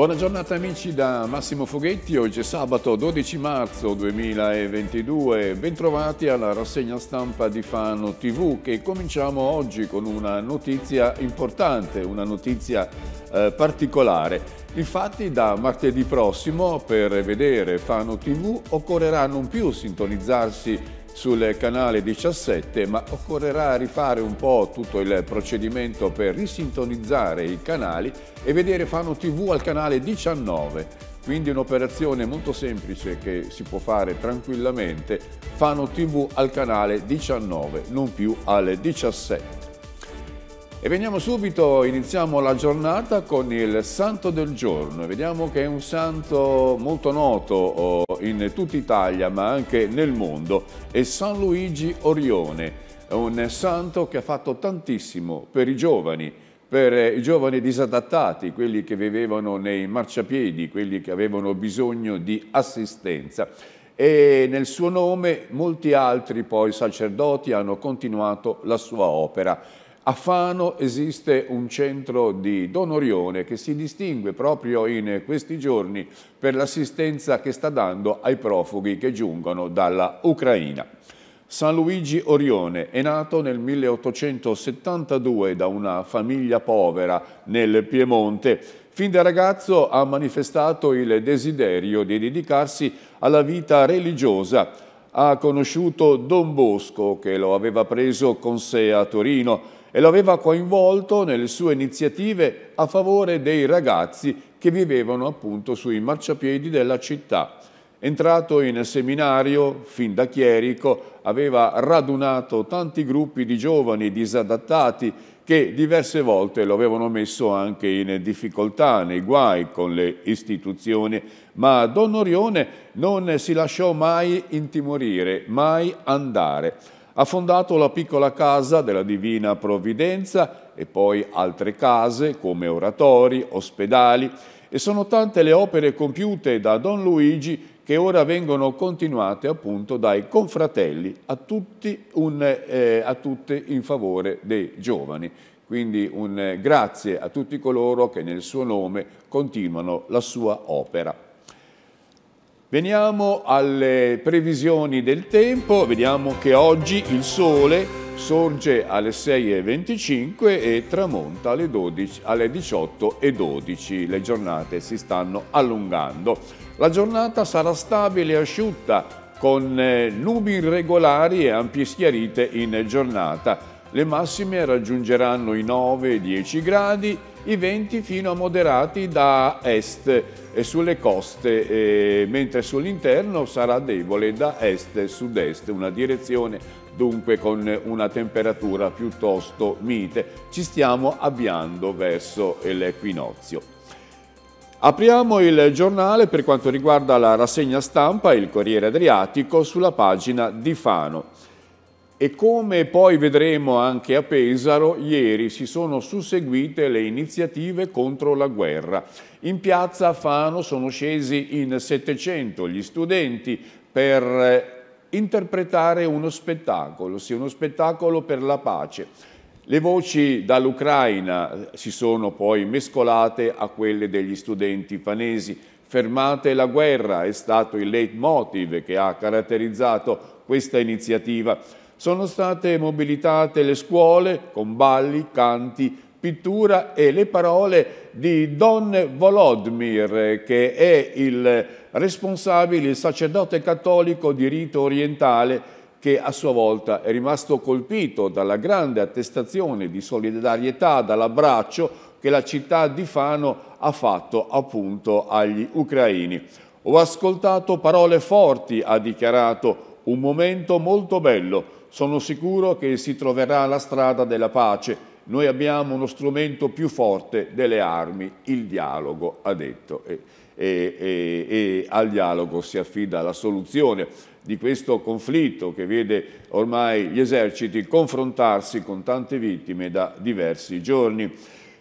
Buona giornata amici da Massimo Foghetti, oggi è sabato 12 marzo 2022, bentrovati alla rassegna stampa di Fano TV che cominciamo oggi con una notizia importante, una notizia eh, particolare. Infatti da martedì prossimo per vedere Fano TV occorrerà non più sintonizzarsi sul canale 17 ma occorrerà rifare un po' tutto il procedimento per risintonizzare i canali e vedere Fano TV al canale 19 quindi un'operazione molto semplice che si può fare tranquillamente Fano TV al canale 19 non più al 17 e veniamo subito, iniziamo la giornata con il santo del giorno. Vediamo che è un santo molto noto oh, in tutta Italia ma anche nel mondo, è San Luigi Orione, un santo che ha fatto tantissimo per i giovani, per i giovani disadattati, quelli che vivevano nei marciapiedi, quelli che avevano bisogno di assistenza e nel suo nome molti altri poi sacerdoti hanno continuato la sua opera a Fano esiste un centro di Don Orione che si distingue proprio in questi giorni per l'assistenza che sta dando ai profughi che giungono dalla Ucraina. San Luigi Orione è nato nel 1872 da una famiglia povera nel Piemonte. Fin da ragazzo ha manifestato il desiderio di dedicarsi alla vita religiosa. Ha conosciuto Don Bosco che lo aveva preso con sé a Torino e lo aveva coinvolto nelle sue iniziative a favore dei ragazzi che vivevano appunto sui marciapiedi della città. Entrato in seminario, fin da chierico, aveva radunato tanti gruppi di giovani disadattati che diverse volte lo avevano messo anche in difficoltà, nei guai con le istituzioni, ma Don Orione non si lasciò mai intimorire, mai andare. Ha fondato la piccola casa della Divina Provvidenza e poi altre case come oratori, ospedali e sono tante le opere compiute da Don Luigi che ora vengono continuate appunto dai confratelli a tutti, un, eh, a tutti in favore dei giovani. Quindi un eh, grazie a tutti coloro che nel suo nome continuano la sua opera. Veniamo alle previsioni del tempo, vediamo che oggi il sole sorge alle 6.25 e tramonta alle, 12, alle 18.12. Le giornate si stanno allungando. La giornata sarà stabile e asciutta con eh, nubi irregolari e ampie schiarite in giornata le massime raggiungeranno i 9 10 gradi, i venti fino a moderati da est e sulle coste, eh, mentre sull'interno sarà debole da est e sud-est, una direzione dunque con una temperatura piuttosto mite. Ci stiamo avviando verso l'equinozio. Apriamo il giornale per quanto riguarda la rassegna stampa Il Corriere Adriatico sulla pagina di Fano. E come poi vedremo anche a Pesaro, ieri si sono susseguite le iniziative contro la guerra. In piazza Fano sono scesi in 700 gli studenti per eh, interpretare uno spettacolo, sì, uno spettacolo per la pace. Le voci dall'Ucraina eh, si sono poi mescolate a quelle degli studenti fanesi. Fermate la guerra è stato il leitmotiv che ha caratterizzato questa iniziativa. Sono state mobilitate le scuole con balli, canti, pittura e le parole di Don Volodmir, che è il responsabile, il sacerdote cattolico di rito orientale, che a sua volta è rimasto colpito dalla grande attestazione di solidarietà, dall'abbraccio che la città di Fano ha fatto appunto agli ucraini. Ho ascoltato parole forti, ha dichiarato un momento molto bello. Sono sicuro che si troverà la strada della pace. Noi abbiamo uno strumento più forte delle armi, il dialogo, ha detto. E, e, e, e al dialogo si affida la soluzione di questo conflitto che vede ormai gli eserciti confrontarsi con tante vittime da diversi giorni.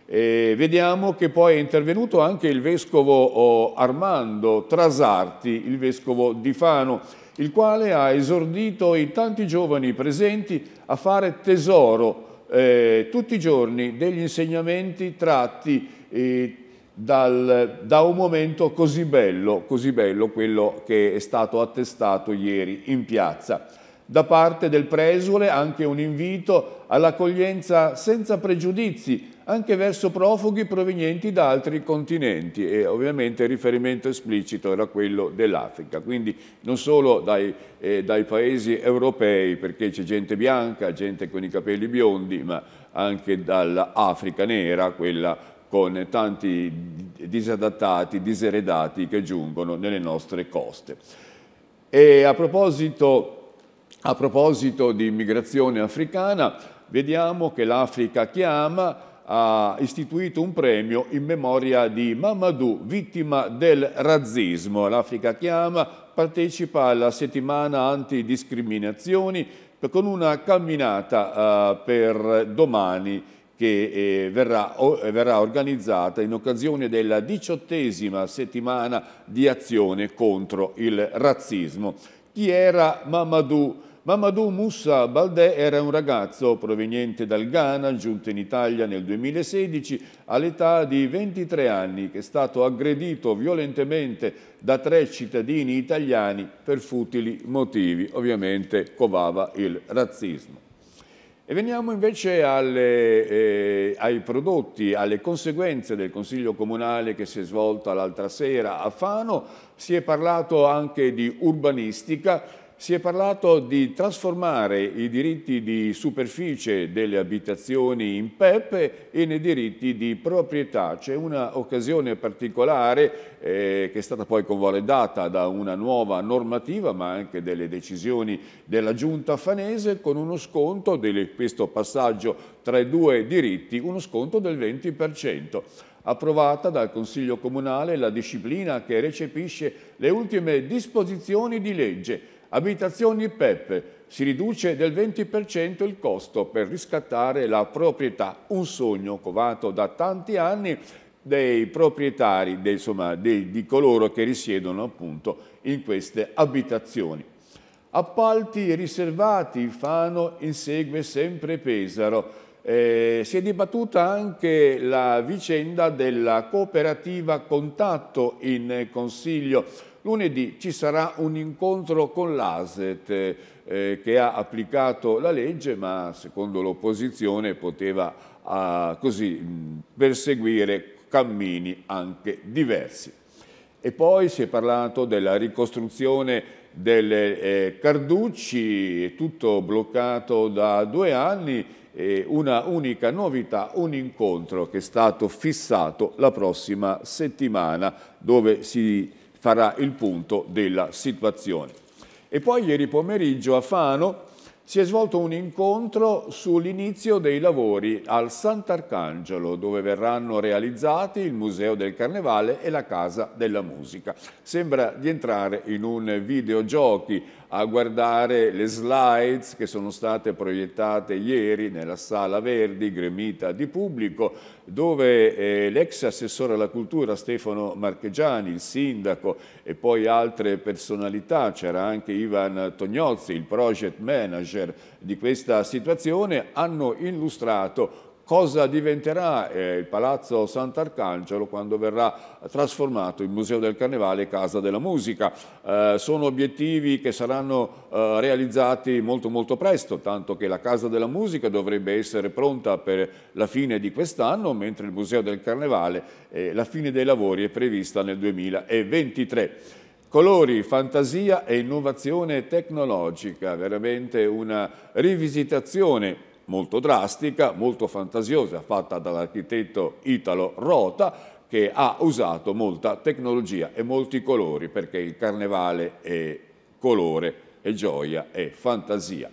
E vediamo che poi è intervenuto anche il vescovo oh, Armando Trasarti, il vescovo di Fano, il quale ha esordito i tanti giovani presenti a fare tesoro eh, tutti i giorni degli insegnamenti tratti eh, dal, da un momento così bello, così bello, quello che è stato attestato ieri in piazza. Da parte del presule anche un invito all'accoglienza senza pregiudizi anche verso profughi provenienti da altri continenti e ovviamente il riferimento esplicito era quello dell'Africa, quindi non solo dai, eh, dai paesi europei perché c'è gente bianca, gente con i capelli biondi, ma anche dall'Africa nera, quella con tanti disadattati, diseredati che giungono nelle nostre coste. E a proposito, a proposito di immigrazione africana, vediamo che l'Africa chiama ha istituito un premio in memoria di Mamadou, vittima del razzismo. L'Africa Chiama partecipa alla settimana antidiscriminazioni con una camminata eh, per domani che eh, verrà, eh, verrà, organizzata in occasione della diciottesima settimana di azione contro il razzismo. Chi era Mamadou? Mamadou Moussa Baldè era un ragazzo proveniente dal Ghana, giunto in Italia nel 2016 all'età di 23 anni, che è stato aggredito violentemente da tre cittadini italiani per futili motivi. Ovviamente covava il razzismo. E veniamo invece alle, eh, ai prodotti, alle conseguenze del Consiglio Comunale che si è svolto l'altra sera a Fano. Si è parlato anche di urbanistica si è parlato di trasformare i diritti di superficie delle abitazioni in PEP e nei diritti di proprietà. C'è un'occasione particolare eh, che è stata poi convalidata da una nuova normativa ma anche delle decisioni della Giunta fanese con uno sconto di questo passaggio tra i due diritti, uno sconto del 20% approvata dal Consiglio Comunale la disciplina che recepisce le ultime disposizioni di legge Abitazioni PEP si riduce del 20% il costo per riscattare la proprietà, un sogno covato da tanti anni dei proprietari, dei, insomma, dei, di coloro che risiedono appunto in queste abitazioni. Appalti riservati, Fano insegue sempre Pesaro. Eh, si è dibattuta anche la vicenda della cooperativa Contatto in Consiglio Lunedì ci sarà un incontro con l'ASET eh, che ha applicato la legge ma secondo l'opposizione poteva ah, così, perseguire cammini anche diversi. E poi si è parlato della ricostruzione delle eh, Carducci, tutto bloccato da due anni, eh, una unica novità, un incontro che è stato fissato la prossima settimana dove si farà il punto della situazione. E poi ieri pomeriggio a Fano si è svolto un incontro sull'inizio dei lavori al Sant'Arcangelo, dove verranno realizzati il Museo del Carnevale e la Casa della Musica. Sembra di entrare in un videogiochi a guardare le slides che sono state proiettate ieri nella Sala Verdi, gremita di pubblico, dove eh, l'ex assessore alla cultura Stefano Marchegiani, il sindaco e poi altre personalità, c'era anche Ivan Tognozzi, il project manager di questa situazione, hanno illustrato cosa diventerà eh, il Palazzo Sant'Arcangelo quando verrà trasformato in Museo del Carnevale e Casa della Musica. Eh, sono obiettivi che saranno eh, realizzati molto molto presto, tanto che la Casa della Musica dovrebbe essere pronta per la fine di quest'anno, mentre il Museo del Carnevale, eh, la fine dei lavori è prevista nel 2023. Colori, fantasia e innovazione tecnologica, veramente una rivisitazione molto drastica, molto fantasiosa, fatta dall'architetto Italo Rota, che ha usato molta tecnologia e molti colori, perché il carnevale è colore, è gioia, è fantasia.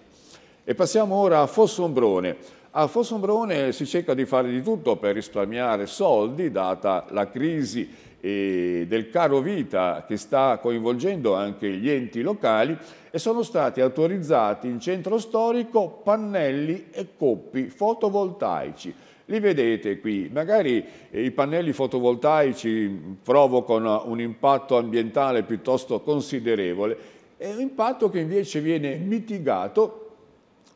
E passiamo ora a Fossombrone. A Fossombrone si cerca di fare di tutto per risparmiare soldi, data la crisi del caro vita che sta coinvolgendo anche gli enti locali e sono stati autorizzati in centro storico pannelli e coppi fotovoltaici. Li vedete qui, magari eh, i pannelli fotovoltaici mm, provocano un impatto ambientale piuttosto considerevole, è un impatto che invece viene mitigato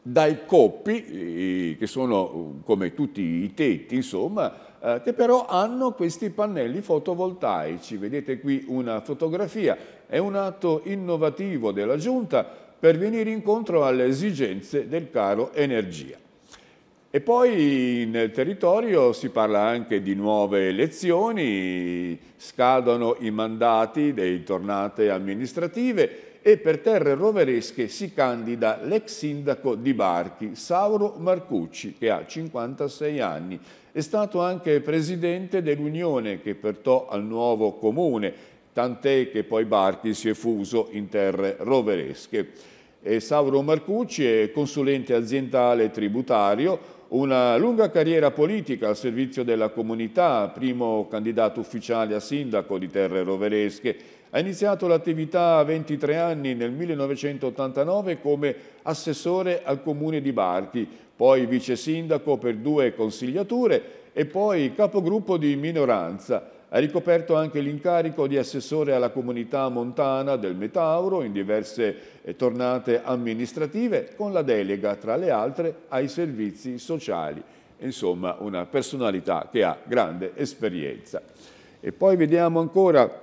dai coppi, eh, che sono mm, come tutti i tetti, insomma, eh, che però hanno questi pannelli fotovoltaici. Vedete qui una fotografia, è un atto innovativo della Giunta per venire incontro alle esigenze del caro energia. E poi nel territorio si parla anche di nuove elezioni, scadono i mandati dei tornate amministrative e per terre roveresche si candida l'ex sindaco di Barchi, Sauro Marcucci, che ha 56 anni è stato anche presidente dell'Unione che portò al nuovo comune, tant'è che poi Barchi si è fuso in terre roveresche. Sauro Marcucci è consulente aziendale tributario, una lunga carriera politica al servizio della comunità, primo candidato ufficiale a sindaco di Terre Roveresche. Ha iniziato l'attività a 23 anni nel 1989 come assessore al comune di Barchi, poi vice sindaco per due consigliature e poi capogruppo di minoranza. Ha ricoperto anche l'incarico di assessore alla comunità montana del Metauro in diverse eh, tornate amministrative con la delega, tra le altre, ai servizi sociali. Insomma, una personalità che ha grande esperienza. E poi vediamo ancora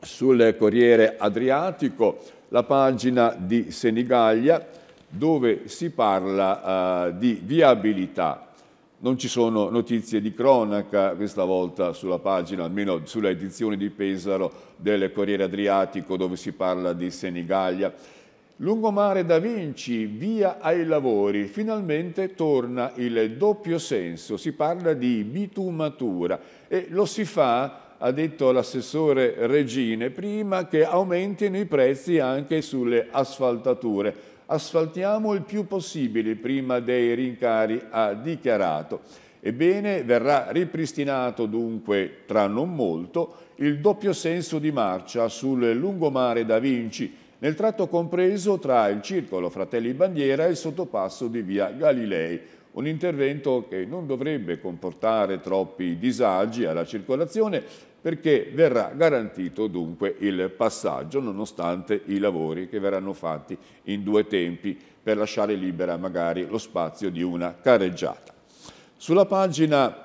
sul Corriere Adriatico la pagina di Senigallia dove si parla uh, di viabilità non ci sono notizie di cronaca questa volta sulla pagina, almeno sulla edizione di Pesaro del Corriere Adriatico dove si parla di Senigallia. Lungomare da Vinci, via ai lavori, finalmente torna il doppio senso, si parla di bitumatura e lo si fa, ha detto l'assessore Regine, prima che aumentino i prezzi anche sulle asfaltature asfaltiamo il più possibile prima dei rincari, ha dichiarato. Ebbene, verrà ripristinato dunque, tra non molto, il doppio senso di marcia sul lungomare da Vinci, nel tratto compreso tra il circolo Fratelli Bandiera e il sottopasso di via Galilei, un intervento che non dovrebbe comportare troppi disagi alla circolazione perché verrà garantito dunque il passaggio nonostante i lavori che verranno fatti in due tempi per lasciare libera magari lo spazio di una carreggiata. Sulla pagina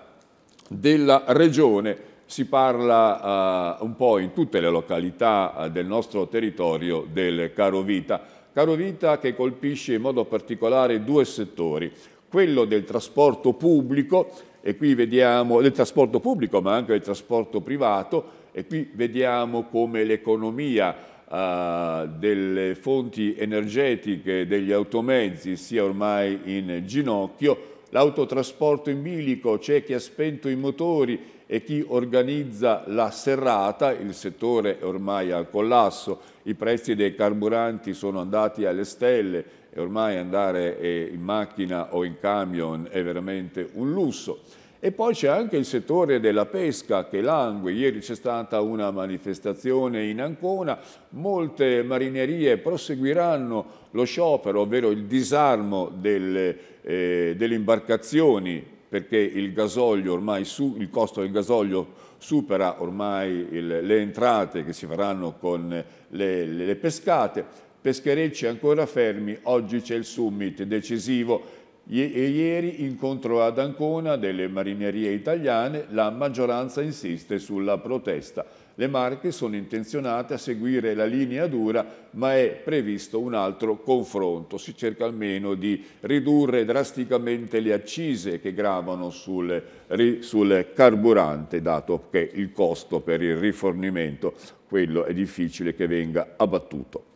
della regione si parla eh, un po' in tutte le località eh, del nostro territorio del carovita, carovita che colpisce in modo particolare due settori, quello del trasporto pubblico e qui vediamo del trasporto pubblico ma anche del trasporto privato e qui vediamo come l'economia Uh, delle fonti energetiche degli automezzi sia ormai in ginocchio, l'autotrasporto in bilico, c'è chi ha spento i motori e chi organizza la serrata, il settore è ormai al collasso, i prezzi dei carburanti sono andati alle stelle e ormai andare eh, in macchina o in camion è veramente un lusso. E poi c'è anche il settore della pesca che langue. Ieri c'è stata una manifestazione in Ancona, molte marinerie proseguiranno lo sciopero, ovvero il disarmo delle, eh, delle imbarcazioni perché il, su, il costo del gasolio supera ormai il, le entrate che si faranno con le, le, le pescate. Pescherecci ancora fermi, oggi c'è il summit decisivo e ieri incontro ad Ancona delle marinerie italiane la maggioranza insiste sulla protesta. Le Marche sono intenzionate a seguire la linea dura ma è previsto un altro confronto. Si cerca almeno di ridurre drasticamente le accise che gravano sul, sul carburante dato che il costo per il rifornimento quello è difficile che venga abbattuto.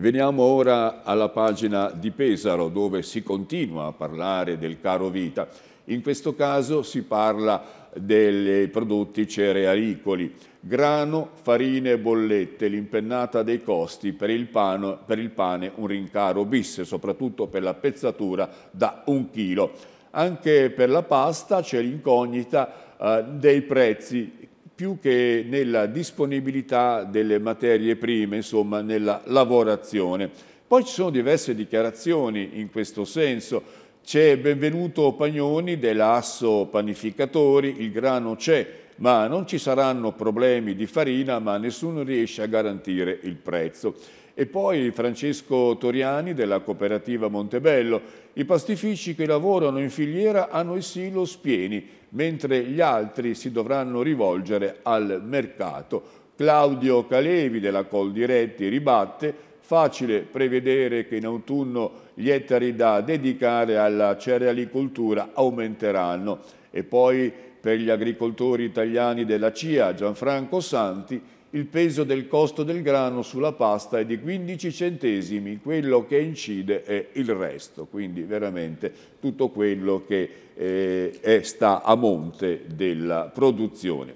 Veniamo ora alla pagina di Pesaro dove si continua a parlare del caro vita. In questo caso si parla dei prodotti cerealicoli, grano, farine e bollette, l'impennata dei costi per il, pano, per il pane, un rincaro bis, soprattutto per la pezzatura da un chilo. Anche per la pasta c'è l'incognita eh, dei prezzi più che nella disponibilità delle materie prime, insomma nella lavorazione. Poi ci sono diverse dichiarazioni in questo senso. C'è Benvenuto Pagnoni dell'Asso Panificatori, il grano c'è, ma non ci saranno problemi di farina, ma nessuno riesce a garantire il prezzo. E poi Francesco Toriani della cooperativa Montebello, i pastifici che lavorano in filiera hanno i silo pieni, mentre gli altri si dovranno rivolgere al mercato. Claudio Calevi della Coldiretti ribatte facile prevedere che in autunno gli ettari da dedicare alla cerealicoltura aumenteranno e poi per gli agricoltori italiani della CIA Gianfranco Santi il peso del costo del grano sulla pasta è di 15 centesimi, quello che incide è il resto, quindi veramente tutto quello che eh, è, sta a monte della produzione.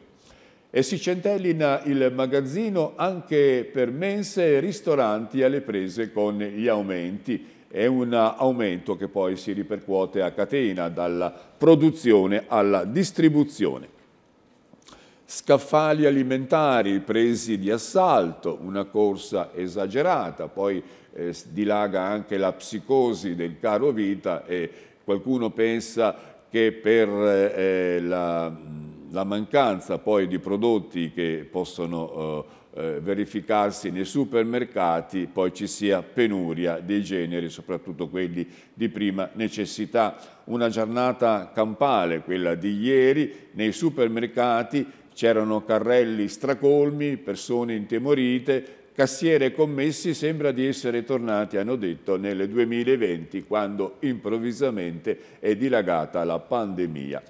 E si centellina il magazzino anche per mense e ristoranti alle prese con gli aumenti. È un aumento che poi si ripercuote a catena dalla produzione alla distribuzione scaffali alimentari presi di assalto, una corsa esagerata, poi eh, dilaga anche la psicosi del caro vita e qualcuno pensa che per eh, la, la, mancanza poi di prodotti che possono eh, eh, verificarsi nei supermercati poi ci sia penuria dei generi, soprattutto quelli di prima necessità. Una giornata campale, quella di ieri, nei supermercati C'erano carrelli stracolmi, persone intemorite, cassiere e commessi sembra di essere tornati, hanno detto, nel 2020 quando improvvisamente è dilagata la pandemia.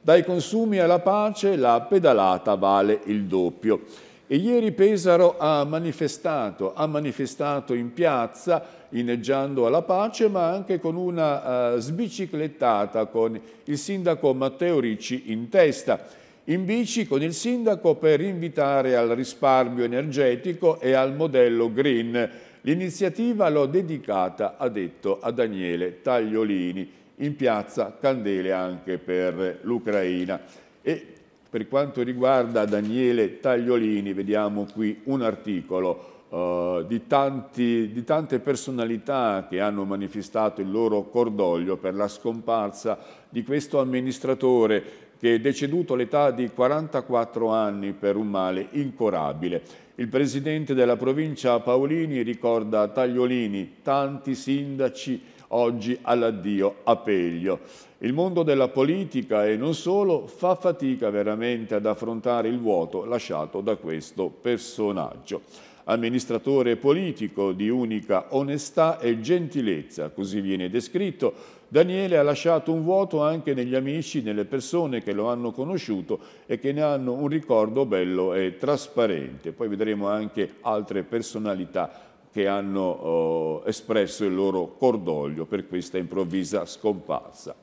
Dai consumi alla pace la pedalata vale il doppio. E ieri Pesaro ha manifestato, ha manifestato in piazza inneggiando alla pace ma anche con una uh, sbiciclettata con il sindaco Matteo Ricci in testa in bici con il sindaco per invitare al risparmio energetico e al modello green. L'iniziativa l'ho dedicata, ha detto, a Daniele Tagliolini, in piazza Candele anche per l'Ucraina. E per quanto riguarda Daniele Tagliolini, vediamo qui un articolo eh, di, tanti, di tante personalità che hanno manifestato il loro cordoglio per la scomparsa di questo amministratore che è deceduto all'età di 44 anni per un male incurabile. Il presidente della provincia Paolini ricorda Tagliolini, tanti sindaci oggi all'addio a Peglio. Il mondo della politica e non solo fa fatica veramente ad affrontare il vuoto lasciato da questo personaggio. Amministratore politico di unica onestà e gentilezza, così viene descritto, Daniele ha lasciato un vuoto anche negli amici, nelle persone che lo hanno conosciuto e che ne hanno un ricordo bello e trasparente. Poi vedremo anche altre personalità che hanno eh, espresso il loro cordoglio per questa improvvisa scomparsa.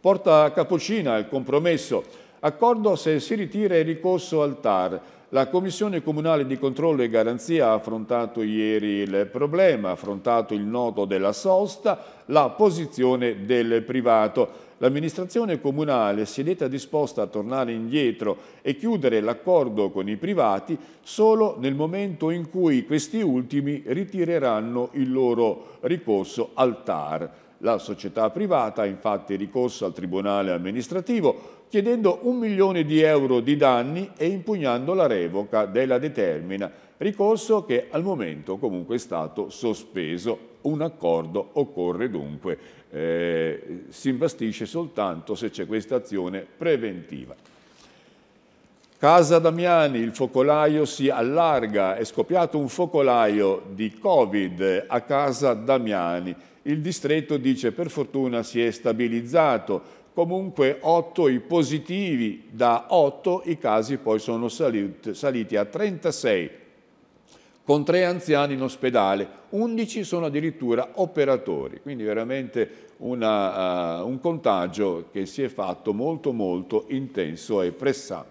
Porta a capocina il compromesso, accordo se si ritira il ricorso al TAR, la Commissione Comunale di Controllo e Garanzia ha affrontato ieri il problema, ha affrontato il nodo della sosta, la posizione del privato. L'amministrazione comunale si è detta disposta a tornare indietro e chiudere l'accordo con i privati solo nel momento in cui questi ultimi ritireranno il loro ricorso al TAR. La società privata ha infatti ricorso al Tribunale amministrativo chiedendo un milione di euro di danni e impugnando la revoca della determina, ricorso che al momento comunque è stato sospeso. Un accordo occorre dunque, eh, si imbastisce soltanto se c'è questa azione preventiva. Casa Damiani, il focolaio si allarga, è scoppiato un focolaio di Covid a Casa Damiani. Il distretto dice per fortuna si è stabilizzato, comunque 8 i positivi, da 8 i casi poi sono saliti, saliti a 36, con 3 anziani in ospedale, 11 sono addirittura operatori, quindi veramente una, uh, un contagio che si è fatto molto molto intenso e pressante.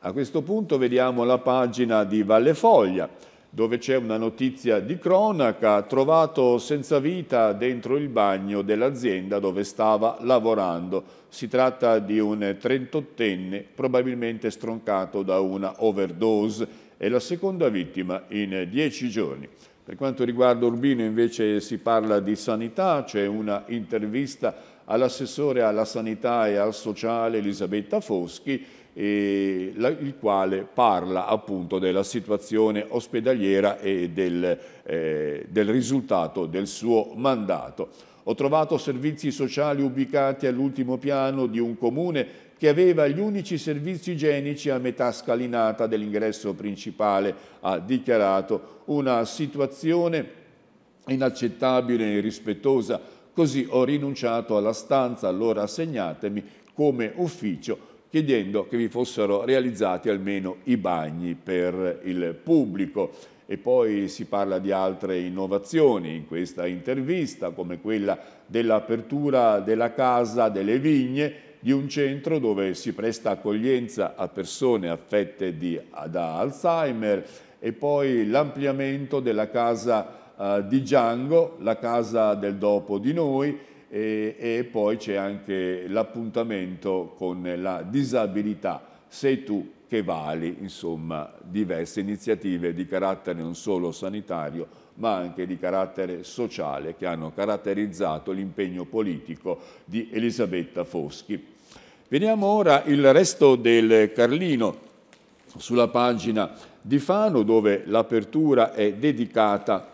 A questo punto vediamo la pagina di Valle Foglia dove c'è una notizia di cronaca, trovato senza vita dentro il bagno dell'azienda dove stava lavorando. Si tratta di un 38enne probabilmente stroncato da una overdose e la seconda vittima in dieci giorni. Per quanto riguarda Urbino invece si parla di sanità, c'è una intervista all'assessore alla sanità e al sociale Elisabetta Foschi, eh, la, il quale parla appunto della situazione ospedaliera e del, eh, del risultato del suo mandato. Ho trovato servizi sociali ubicati all'ultimo piano di un comune che aveva gli unici servizi igienici a metà scalinata dell'ingresso principale, ha dichiarato una situazione inaccettabile e irrispettosa Così ho rinunciato alla stanza, allora assegnatemi come ufficio chiedendo che vi fossero realizzati almeno i bagni per il pubblico. E poi si parla di altre innovazioni in questa intervista, come quella dell'apertura della casa delle vigne, di un centro dove si presta accoglienza a persone affette di, da Alzheimer e poi l'ampliamento della casa eh, di Django, la casa del dopo di noi e, e poi c'è anche l'appuntamento con la disabilità. Sei tu che vali, insomma, diverse iniziative di carattere non solo sanitario, ma anche di carattere sociale che hanno caratterizzato l'impegno politico di Elisabetta Foschi. Veniamo ora il resto del Carlino sulla pagina di Fano dove l'apertura è dedicata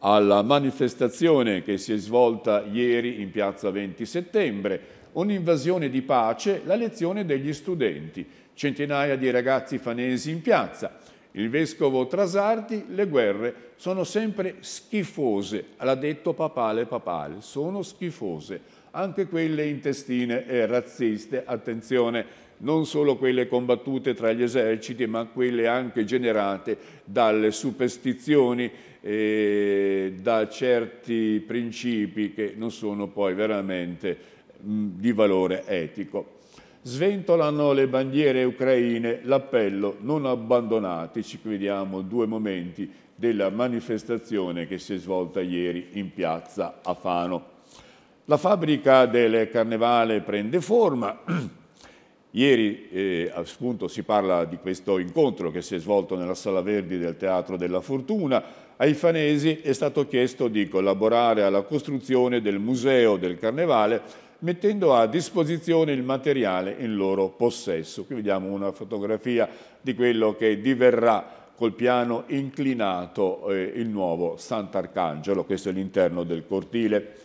alla manifestazione che si è svolta ieri in piazza 20 settembre, un'invasione di pace, la lezione degli studenti, centinaia di ragazzi fanesi in piazza. Il vescovo Trasardi, le guerre sono sempre schifose, l'ha detto papale papale, sono schifose, anche quelle intestine e razziste, attenzione, non solo quelle combattute tra gli eserciti, ma quelle anche generate dalle superstizioni e da certi principi che non sono poi veramente di valore etico. Sventolano le bandiere ucraine l'appello non abbandonateci, qui vediamo due momenti della manifestazione che si è svolta ieri in piazza a Fano. La fabbrica del carnevale prende forma, Ieri eh, appunto, si parla di questo incontro che si è svolto nella Sala Verdi del Teatro della Fortuna. Ai fanesi è stato chiesto di collaborare alla costruzione del Museo del Carnevale mettendo a disposizione il materiale in loro possesso. Qui vediamo una fotografia di quello che diverrà col piano inclinato eh, il nuovo Sant'Arcangelo, questo è l'interno del cortile.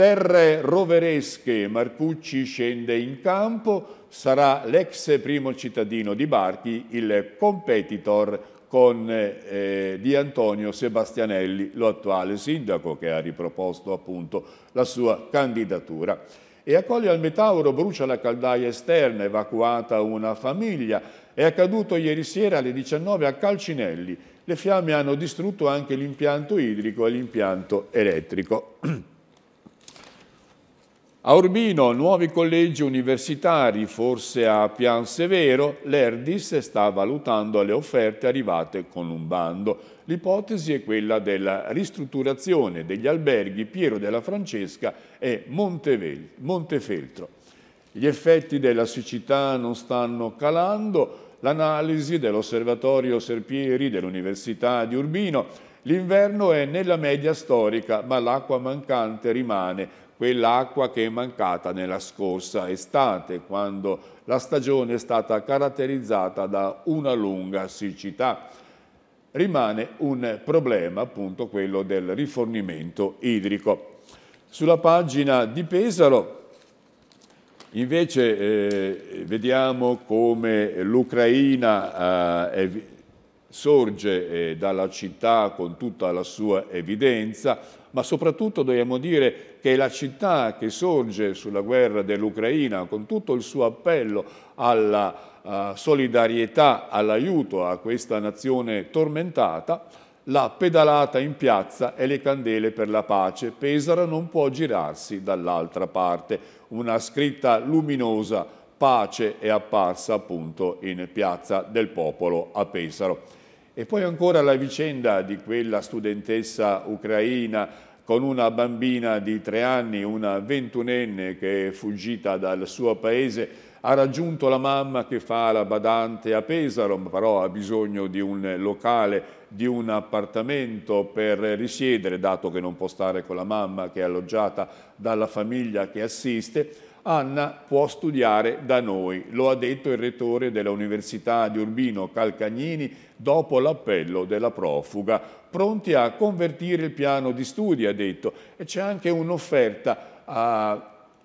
Terre roveresche, Marcucci scende in campo, sarà l'ex primo cittadino di Barchi il competitor con eh, Di Antonio Sebastianelli, lo attuale sindaco che ha riproposto appunto la sua candidatura. E accoglie al Metauro brucia la caldaia esterna, evacuata una famiglia. È accaduto ieri sera alle 19 a Calcinelli. Le fiamme hanno distrutto anche l'impianto idrico e l'impianto elettrico. A Urbino nuovi collegi universitari, forse a Pian Severo, l'Erdis sta valutando le offerte arrivate con un bando. L'ipotesi è quella della ristrutturazione degli alberghi Piero della Francesca e Montefeltro. Gli effetti della siccità non stanno calando, l'analisi dell'osservatorio Serpieri dell'Università di Urbino L'inverno è nella media storica, ma l'acqua mancante rimane quell'acqua che è mancata nella scorsa estate, quando la stagione è stata caratterizzata da una lunga siccità. Rimane un problema appunto quello del rifornimento idrico. Sulla pagina di Pesaro Invece eh, vediamo come l'Ucraina eh, sorge eh, dalla città con tutta la sua evidenza, ma soprattutto dobbiamo dire che la città che sorge sulla guerra dell'Ucraina, con tutto il suo appello alla uh, solidarietà, all'aiuto a questa nazione tormentata, la pedalata in piazza e le candele per la pace. Pesaro non può girarsi dall'altra parte. Una scritta luminosa, pace, è apparsa appunto in piazza del popolo a Pesaro. E poi ancora la vicenda di quella studentessa ucraina con una bambina di tre anni, una ventunenne che è fuggita dal suo paese, ha raggiunto la mamma che fa la badante a Pesaro, però ha bisogno di un locale, di un appartamento per risiedere, dato che non può stare con la mamma che è alloggiata dalla famiglia che assiste Anna può studiare da noi, lo ha detto il rettore dell'Università di Urbino Calcagnini dopo l'appello della profuga, pronti a convertire il piano di studi, ha detto, e c'è anche un'offerta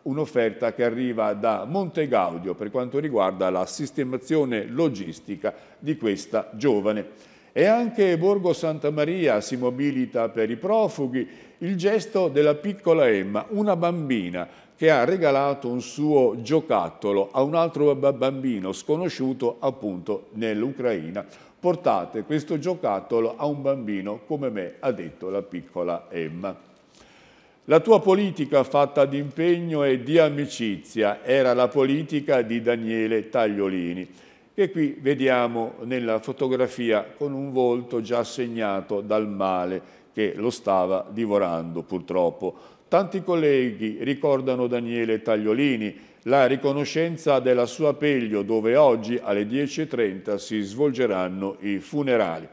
un'offerta che arriva da Montegaudio per quanto riguarda la sistemazione logistica di questa giovane. E anche Borgo Santa Maria si mobilita per i profughi, il gesto della piccola Emma, una bambina che ha regalato un suo giocattolo a un altro bambino sconosciuto appunto nell'Ucraina. Portate questo giocattolo a un bambino come me, ha detto la piccola Emma. La tua politica fatta di impegno e di amicizia era la politica di Daniele Tagliolini, che qui vediamo nella fotografia con un volto già segnato dal male che lo stava divorando purtroppo. Tanti colleghi ricordano Daniele Tagliolini, la riconoscenza della sua Peglio dove oggi alle 10.30 si svolgeranno i funerali.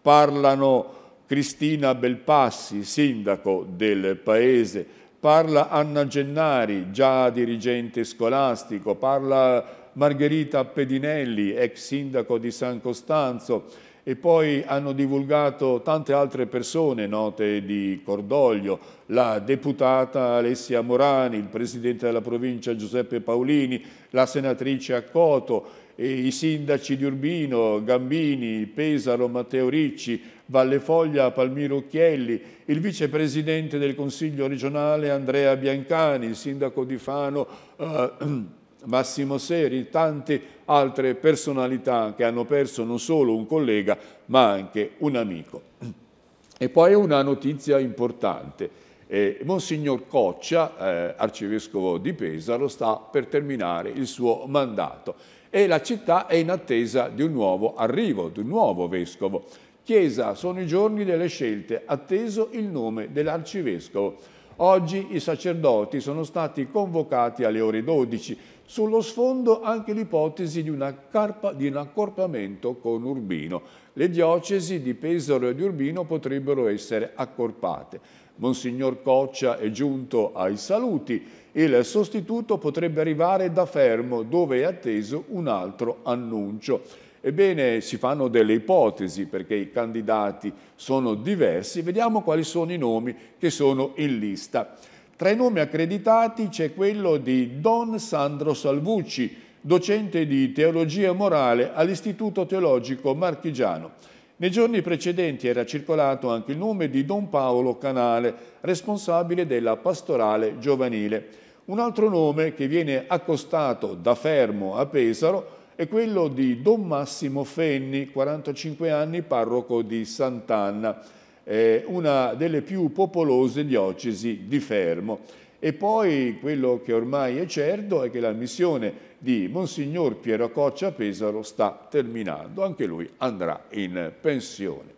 Parlano Cristina Belpassi, sindaco del paese, parla Anna Gennari, già dirigente scolastico, parla Margherita Pedinelli, ex sindaco di San Costanzo, e poi hanno divulgato tante altre persone note di cordoglio, la deputata Alessia Morani, il presidente della provincia Giuseppe Paolini, la senatrice Accoto, i sindaci di Urbino, Gambini, Pesaro, Matteo Ricci, Vallefoglia, Palmiro Chielli, il vicepresidente del Consiglio regionale Andrea Biancani, il sindaco di Fano eh, Massimo Seri, tante altre personalità che hanno perso non solo un collega ma anche un amico. E poi una notizia importante. Eh, Monsignor Coccia, eh, arcivescovo di Pesaro, sta per terminare il suo mandato e la città è in attesa di un nuovo arrivo, di un nuovo vescovo. Chiesa, sono i giorni delle scelte, atteso il nome dell'arcivescovo. Oggi i sacerdoti sono stati convocati alle ore 12 sullo sfondo anche l'ipotesi di, di, un accorpamento con Urbino. Le diocesi di Pesaro e di Urbino potrebbero essere accorpate. Monsignor Coccia è giunto ai saluti, il sostituto potrebbe arrivare da Fermo dove è atteso un altro annuncio. Ebbene, si fanno delle ipotesi perché i candidati sono diversi, vediamo quali sono i nomi che sono in lista. Tra i nomi accreditati c'è quello di Don Sandro Salvucci, docente di teologia morale all'Istituto Teologico Marchigiano. Nei giorni precedenti era circolato anche il nome di Don Paolo Canale, responsabile della pastorale giovanile. Un altro nome che viene accostato da Fermo a Pesaro è quello di Don Massimo Fenni, 45 anni, parroco di Sant'Anna eh, una delle più popolose diocesi di Fermo. E poi quello che ormai è certo è che la missione di Monsignor Piero Coccia Pesaro sta terminando, anche lui andrà in pensione.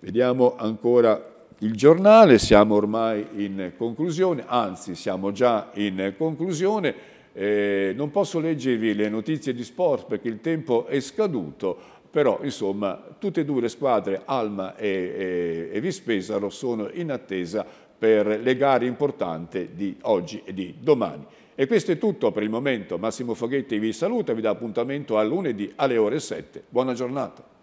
Vediamo ancora il giornale, siamo ormai in conclusione, anzi siamo già in conclusione. Eh, non posso leggervi le notizie di sport perché il tempo è scaduto, però insomma tutte e due le squadre, Alma e, e, e Vispesaro, sono in attesa per le gare importanti di oggi e di domani. E questo è tutto per il momento. Massimo Foghetti vi saluta e vi dà appuntamento a lunedì alle ore 7. Buona giornata.